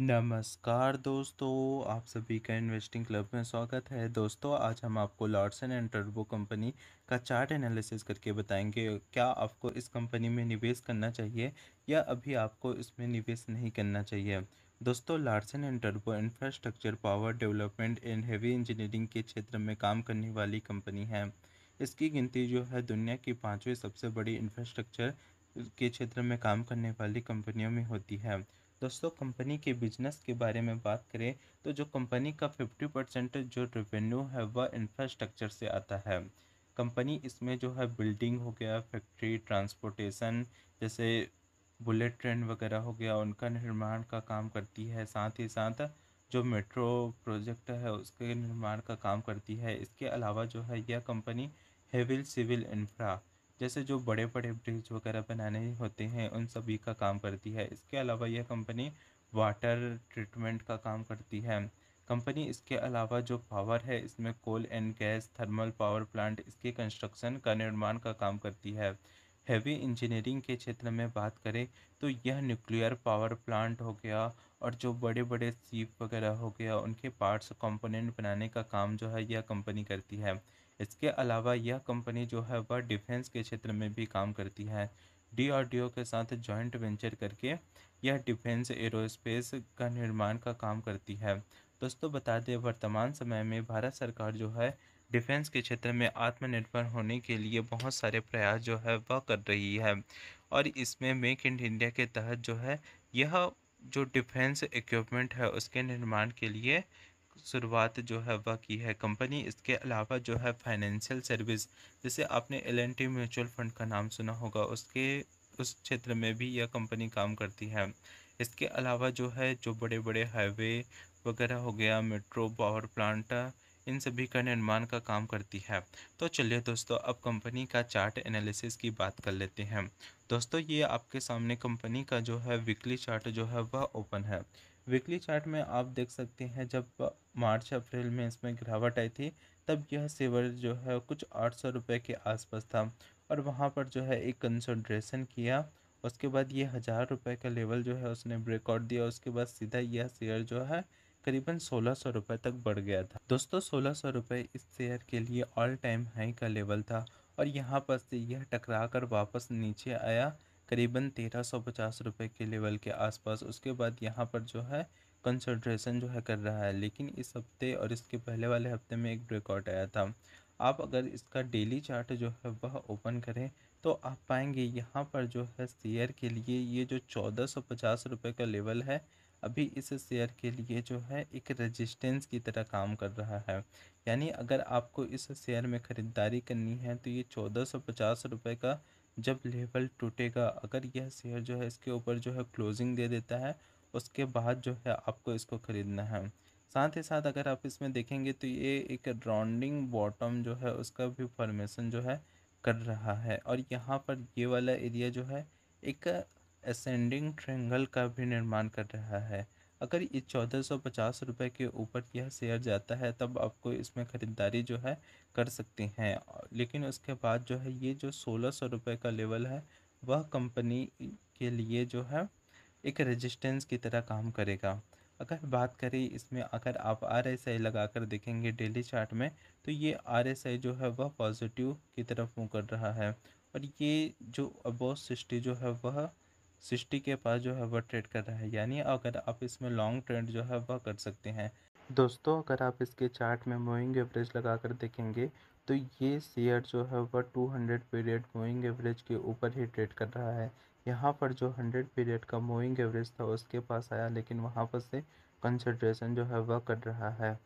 नमस्कार दोस्तों आप सभी का इन्वेस्टिंग क्लब में स्वागत है दोस्तों आज हम आपको लॉर्सन एंड टर्बो कंपनी का चार्ट एनालिसिस करके बताएंगे क्या आपको इस कंपनी में निवेश करना चाहिए या अभी आपको इसमें निवेश नहीं करना चाहिए दोस्तों लार्सन एंड टर्बो infrastructure power development and heavy engineering के क्षेत्र में काम करने वाली कंपनी है इसकी गिनती जो है दुनिया की पाँचवीं सबसे बड़ी इंफ्रास्ट्रक्चर के क्षेत्र में काम करने वाली कंपनियों में होती है दोस्तों कंपनी के बिजनेस के बारे में बात करें तो जो कंपनी का फिफ्टी परसेंट जो रेवेन्यू है वह इंफ्रास्ट्रक्चर से आता है कंपनी इसमें जो है बिल्डिंग हो गया फैक्ट्री ट्रांसपोर्टेशन जैसे बुलेट ट्रेन वगैरह हो गया उनका निर्माण का काम करती है साथ ही साथ जो मेट्रो प्रोजेक्ट है उसके निर्माण का काम करती है इसके अलावा जो है यह कंपनी हेविल सिविल इंफ्रा जैसे जो बड़े बड़े ब्रिज वगैरह बनाने होते हैं उन सभी का काम करती है इसके अलावा यह कंपनी वाटर ट्रीटमेंट का काम करती है कंपनी इसके अलावा जो पावर है इसमें coal and gas thermal power plant इसके कंस्ट्रक्शन का निर्माण का काम करती है हैवी इंजीनियरिंग के क्षेत्र में बात करें तो यह न्यूक्लियर पावर प्लांट हो गया और जो बड़े बड़े सीप वगैरह हो गया उनके पार्ट्स कंपोनेंट बनाने का काम जो है यह कंपनी करती है इसके अलावा यह कंपनी जो है वह डिफेंस के क्षेत्र में भी काम करती है डीआरडीओ के साथ जॉइंट वेंचर करके यह डिफेंस एरोस्पेस का निर्माण का काम करती है दोस्तों बता दें वर्तमान समय में भारत सरकार जो है डिफेंस के क्षेत्र में आत्मनिर्भर होने के लिए बहुत सारे प्रयास जो है वह कर रही है और इसमें मेक इन इंडिया के तहत जो है यह जो डिफेंस इक्विपमेंट है उसके निर्माण के लिए शुरुआत जो है वह की है कंपनी इसके अलावा जो है फाइनेंशियल सर्विस जैसे आपने L and T mutual fund का नाम सुना होगा उसके उस क्षेत्र में भी यह कंपनी काम करती है इसके अलावा जो है जो बड़े बड़े हाईवे वगैरह हो गया मेट्रो पावर प्लांट इन सभी का निर्माण का काम करती है तो चलिए दोस्तों अब कंपनी का चार्ट एनालिसिस की बात कर लेते हैं दोस्तों ये आपके सामने कंपनी का जो है वीकली चार्ट जो है वह ओपन है वीकली चार्ट में आप देख सकते हैं जब मार्च अप्रैल में इसमें गिरावट आई थी तब यह सेवर जो है कुछ आठ सौ रुपये के आसपास था और वहाँ पर जो है एक कंसनट्रेशन किया उसके बाद ये हज़ार रुपये का लेवल जो है उसने ब्रेकआउट दिया उसके बाद सीधा यह शेयर जो है करीबन सोलह सौ रुपये तक बढ़ गया था दोस्तों सोलह सौ रुपये इस शेयर के लिए ऑल टाइम हाई का लेवल था और यहाँ पर से यह टकरा कर वापस नीचे आया करीबन तेरह सौ पचास रुपये के लेवल के आसपास उसके बाद यहाँ पर जो है कंसल्ट्रेशन जो है कर रहा है लेकिन इस हफ्ते और इसके पहले वाले हफ्ते में एक ब्रेकआउट आया था आप अगर इसका डेली चार्ट जो है वह ओपन करें तो आप पाएंगे यहाँ पर जो है शेयर के लिए ये जो चौदह सौ पचास रुपये का लेवल है अभी इस शेयर के लिए जो है एक रेजिस्टेंस की तरह काम कर रहा है यानी अगर आपको इस शेयर में ख़रीदारी करनी है तो ये चौदह सौ पचास रुपये का जब लेवल टूटेगा अगर यह शेयर जो है इसके ऊपर जो है क्लोजिंग दे देता है उसके बाद जो है आपको इसको ख़रीदना है साथ ही साथ अगर आप इसमें देखेंगे तो ये एक राउंडिंग बॉटम जो है उसका भी फॉर्मेशन जो है कर रहा है और यहाँ पर ये वाला एरिया जो है एक असेंडिंग ट्रेंगल का भी निर्माण कर रहा है अगर ये चौदह सौ पचास रुपये के ऊपर यह शेयर जाता है तब आपको इसमें ख़रीदारी जो है कर सकते हैं लेकिन उसके बाद जो है ये जो सोलह सौ रुपये का लेवल है वह कंपनी के लिए जो है एक रेजिस्टेंस की तरह काम करेगा अगर बात करें इसमें अगर आप आर एस आई लगा कर देखेंगे डेली चार्ट में तो ये आर एस आई जो है वह पॉजिटिव की तरफ मुँह कर रहा है और ये जो अबोव सिक्सटी जो है वह सिक्सटी के पास जो है वह ट्रेड कर रहा है यानी अगर आप इसमें लॉन्ग ट्रेड जो है वह कर सकते हैं दोस्तों अगर आप इसके चार्ट में मूविंग एवरेज लगा कर देखेंगे तो ये शेयर जो है वह 200 पीरियड मोइंग एवरेज के ऊपर ही ट्रेड कर रहा है यहाँ पर जो 100 पीरियड का मोइंग एवरेज था उसके पास आया लेकिन वहाँ पर से कंसनट्रेशन जो है वह कर रहा है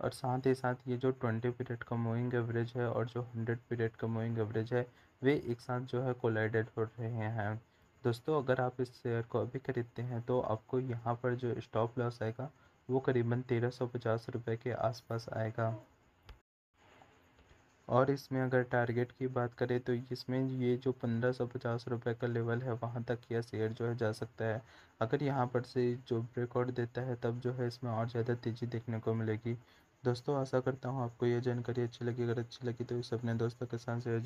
और साथ ही साथ ये जो 20 पीरियड का मोइंग एवरेज है और जो 100 पीरियड का मोइंग एवरेज है वे एक साथ जो है कोलाइडेड हो रहे हैं दोस्तों अगर आप इस शेयर को अभी ख़रीदते हैं तो आपको यहाँ पर जो स्टॉप लॉस आएगा वो करीबन तेरह सौ पचास रुपये के आसपास आएगा और इसमें अगर टारगेट की बात करें तो इसमें ये जो पंद्रह सौ पचास रुपये का लेवल है वहाँ तक यह शेयर जो है जा सकता है अगर यहाँ पर से जो ब्रेकआउट देता है तब जो है इसमें और ज़्यादा तेज़ी देखने को मिलेगी दोस्तों आशा करता हूँ आपको यह जानकारी अच्छी लगी अगर अच्छी लगी तो इसे अपने दोस्तों के साथ शेयर